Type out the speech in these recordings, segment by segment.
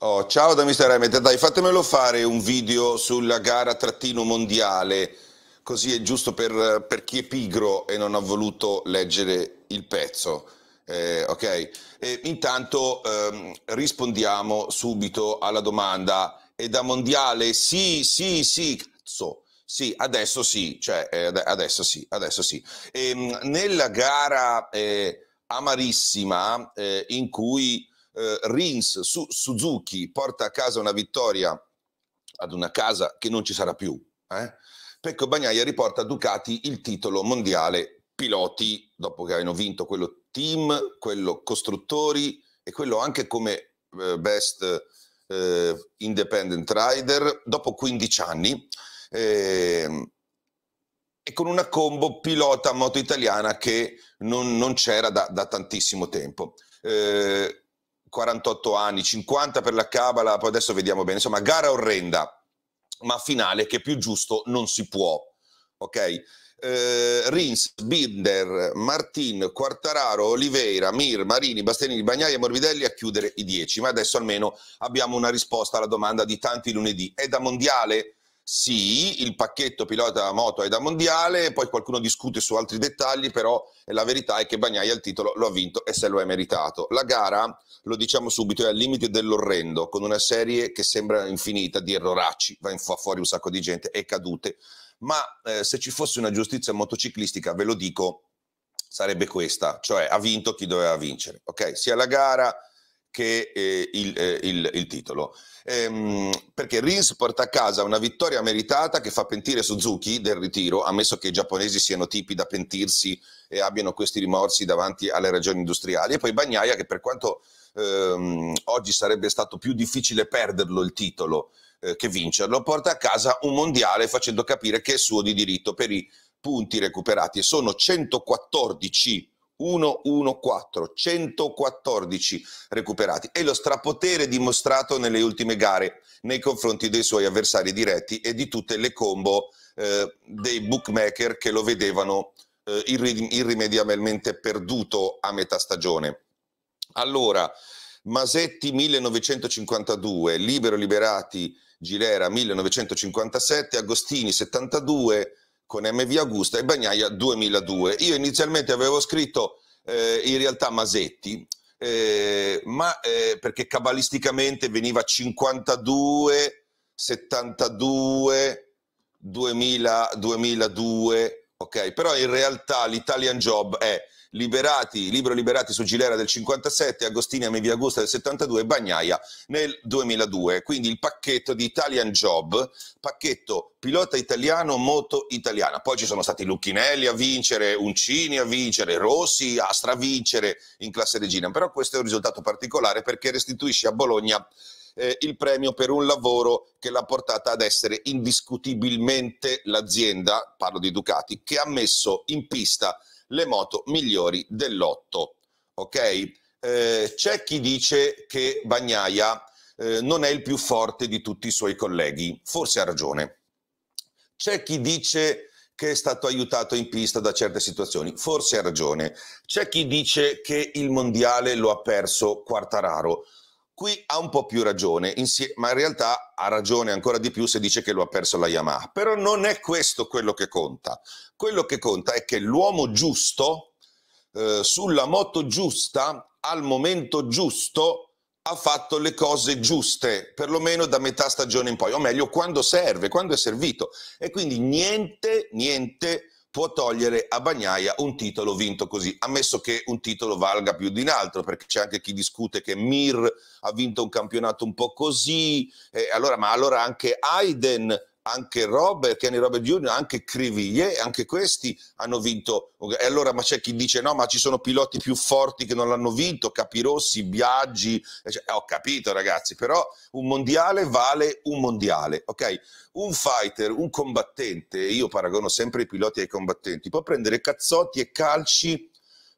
Oh, ciao da Mr. Emmet, dai fatemelo fare un video sulla gara trattino mondiale, così è giusto per, per chi è pigro e non ha voluto leggere il pezzo. Eh, ok, e intanto ehm, rispondiamo subito alla domanda. è da mondiale? Sì, sì, sì, cazzo. Sì, adesso sì, cioè eh, adesso sì, adesso sì. E, ehm, nella gara eh, amarissima eh, in cui eh, Rins su Suzuki porta a casa una vittoria ad una casa che non ci sarà più. Eh? Pecco Bagnaia riporta a Ducati il titolo mondiale piloti, dopo che hanno vinto quello team, quello costruttori e quello anche come eh, best eh, independent rider, dopo 15 anni. Eh, e con una combo pilota moto italiana che non, non c'era da, da, tantissimo tempo. Eh, 48 anni, 50 per la Cabala, poi adesso vediamo bene, insomma gara orrenda, ma finale che più giusto non si può. Ok? Eh, Rins, Binder, Martin, Quartararo, Oliveira, Mir, Marini, Bastianini, Bagnai e Morbidelli a chiudere i 10. Ma adesso almeno abbiamo una risposta alla domanda di tanti lunedì. È da mondiale? sì, il pacchetto pilota moto è da mondiale, poi qualcuno discute su altri dettagli, però la verità è che Bagnaia il titolo lo ha vinto e se lo è meritato. La gara, lo diciamo subito, è al limite dell'orrendo, con una serie che sembra infinita di erroracci, va in fu- fuori un sacco di gente e cadute, ma eh, se ci fosse una giustizia motociclistica, ve lo dico, sarebbe questa, cioè ha vinto chi doveva vincere, ok? Sia la gara che eh, il, eh, il, il, titolo. Ehm, perché Rins porta a casa una vittoria meritata che fa pentire Suzuki del ritiro, ammesso che i giapponesi siano tipi da pentirsi e abbiano questi rimorsi davanti alle ragioni industriali. E poi Bagnaia che per quanto ehm, oggi sarebbe stato più difficile perderlo il titolo eh, che vincerlo, porta a casa un mondiale facendo capire che è suo di diritto per i punti recuperati. E Sono 114 punti 114, 114 recuperati e lo strapotere dimostrato nelle ultime gare nei confronti dei suoi avversari diretti e di tutte le combo eh, dei bookmaker che lo vedevano eh, irri- irrimediabilmente perduto a metà stagione. Allora, Masetti 1952, Libero Liberati Gilera 1957, Agostini 72, con MV Augusta e Bagnaia 2002. Io inizialmente avevo scritto eh, in realtà Masetti, eh, ma eh, perché cabalisticamente veniva 52, 72, 2000, 2002 ok? Però in realtà l'Italian Job è liberati, libro liberati su Gilera del 57, Agostini a Media Augusta del 72 e Bagnaia nel 2002. Quindi il pacchetto di Italian Job, pacchetto pilota italiano, moto italiana. Poi ci sono stati Lucchinelli a vincere, Uncini a vincere, Rossi, Astra a vincere in classe regina. Però questo è un risultato particolare perché restituisce a Bologna eh, il premio per un lavoro che l'ha portata ad essere indiscutibilmente l'azienda, parlo di Ducati, che ha messo in pista le moto migliori dell'otto. Ok? Eh, c'è chi dice che Bagnaia eh, non è il più forte di tutti i suoi colleghi, forse ha ragione. C'è chi dice che è stato aiutato in pista da certe situazioni, forse ha ragione. C'è chi dice che il mondiale lo ha perso Quartararo, Qui ha un po' più ragione, ma in realtà ha ragione ancora di più se dice che lo ha perso la Yamaha. Però non è questo quello che conta. Quello che conta è che l'uomo giusto, eh, sulla moto giusta, al momento giusto, ha fatto le cose giuste, perlomeno da metà stagione in poi, o meglio, quando serve, quando è servito. E quindi niente, niente può togliere a Bagnaia un titolo vinto così, ammesso che un titolo valga più di un altro, perché c'è anche chi discute che Mir ha vinto un campionato un po' così, eh, allora, ma allora anche Aiden anche Robert, Kenny Robert Jr., anche Crivier, anche questi hanno vinto. E allora, ma c'è chi dice no, ma ci sono piloti più forti che non l'hanno vinto, Capirossi, Biaggi. Cioè, ho capito ragazzi, però un mondiale vale un mondiale, ok? Un fighter, un combattente, io paragono sempre i piloti ai combattenti, può prendere cazzotti e calci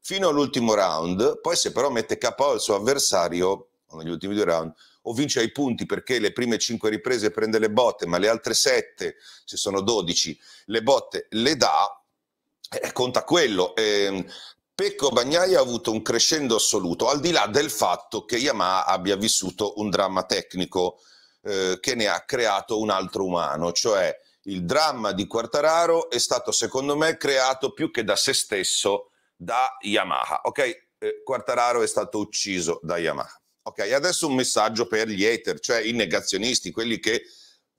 fino all'ultimo round, poi se però mette KO il suo avversario negli ultimi due round, o vince ai punti perché le prime 5 riprese prende le botte, ma le altre 7, se sono 12, le botte le dà, eh, conta quello. Eh, Pecco Bagnai ha avuto un crescendo assoluto, al di là del fatto che Yamaha abbia vissuto un dramma tecnico eh, che ne ha creato un altro umano, cioè il dramma di Quartararo è stato secondo me creato più che da se stesso da Yamaha. Ok, eh, Quartararo è stato ucciso da Yamaha. Ok, adesso un messaggio per gli hater, cioè i negazionisti, quelli che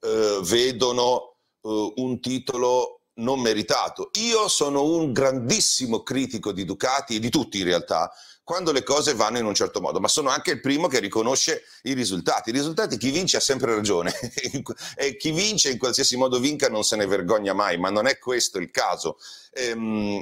eh, vedono eh, un titolo non meritato. Io sono un grandissimo critico di Ducati e di tutti in realtà, quando le cose vanno in un certo modo, ma sono anche il primo che riconosce i risultati. I risultati chi vince ha sempre ragione e chi vince in qualsiasi modo vinca non se ne vergogna mai, ma non è questo il caso. Ehm,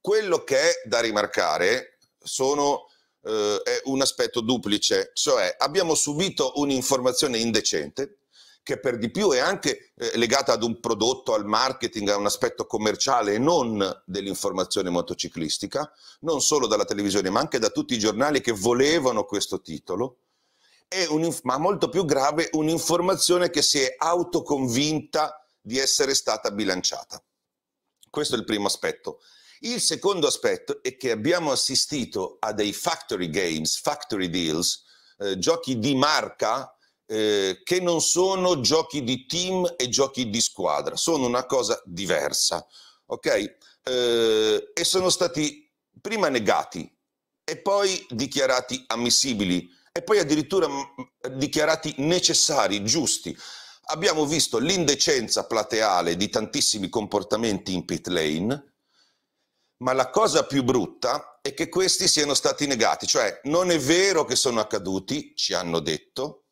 quello che è da rimarcare sono eh, è un aspetto duplice, cioè abbiamo subito un'informazione indecente, che per di più è anche eh, legata ad un prodotto, al marketing, a un aspetto commerciale e non dell'informazione motociclistica, non solo dalla televisione ma anche da tutti i giornali che volevano questo titolo, un, ma molto più grave un'informazione che si è autoconvinta di essere stata bilanciata. Questo è il primo aspetto. Il secondo aspetto è che abbiamo assistito a dei factory games, factory deals, eh, giochi di marca eh, che non sono giochi di team e giochi di squadra, sono una cosa diversa, ok? Eh, e sono stati prima negati e poi dichiarati ammissibili e poi addirittura mm, mm, dichiarati necessari, giusti. Abbiamo visto l'indecenza plateale di tantissimi comportamenti in pit lane, ma la cosa più brutta è che questi siano stati negati, cioè non è vero che sono accaduti, ci hanno detto,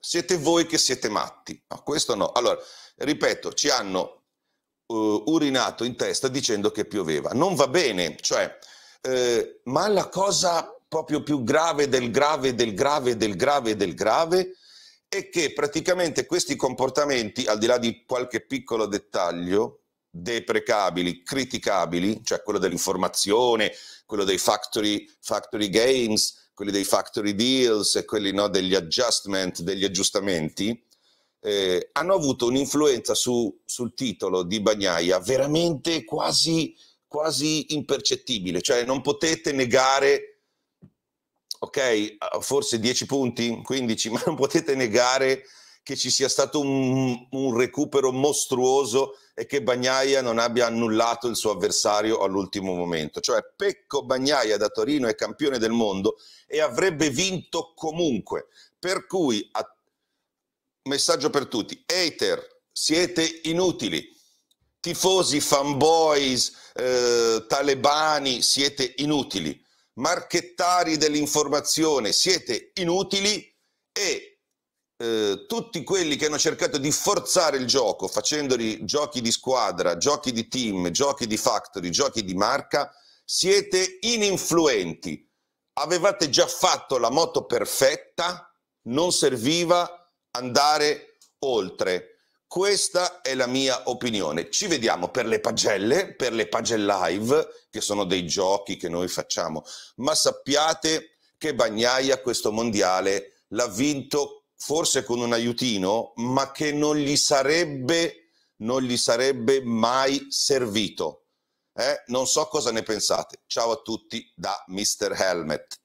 siete voi che siete matti. No, questo no. Allora, ripeto, ci hanno uh, urinato in testa dicendo che pioveva. Non va bene, cioè, eh, ma la cosa proprio più grave del grave del grave del grave del grave è che praticamente questi comportamenti, al di là di qualche piccolo dettaglio, deprecabili, criticabili, cioè quello dell'informazione, quello dei factory, factory games, quelli dei factory deals e quelli no, degli adjustment, degli aggiustamenti, eh, hanno avuto un'influenza su, sul titolo di Bagnaia veramente quasi, quasi impercettibile, cioè non potete negare, ok, forse 10 punti, 15, ma non potete negare che ci sia stato un, un recupero mostruoso e che Bagnaia non abbia annullato il suo avversario all'ultimo momento. Cioè Pecco Bagnaia da Torino è campione del mondo e avrebbe vinto comunque. Per cui, a... messaggio per tutti, hater, siete inutili. Tifosi, fanboys, eh, talebani, siete inutili. Marchettari dell'informazione, siete inutili e eh, tutti quelli che hanno cercato di forzare il gioco facendoli giochi di squadra, giochi di team, giochi di factory, giochi di marca, siete ininfluenti. Avevate già fatto la moto perfetta, non serviva andare oltre. Questa è la mia opinione. Ci vediamo per le pagelle, per le pagelle live, che sono dei giochi che noi facciamo, ma sappiate che Bagnaia questo mondiale l'ha vinto forse con un aiutino, ma che non gli sarebbe, non gli sarebbe mai servito. Eh? Non so cosa ne pensate. Ciao a tutti da Mr. Helmet.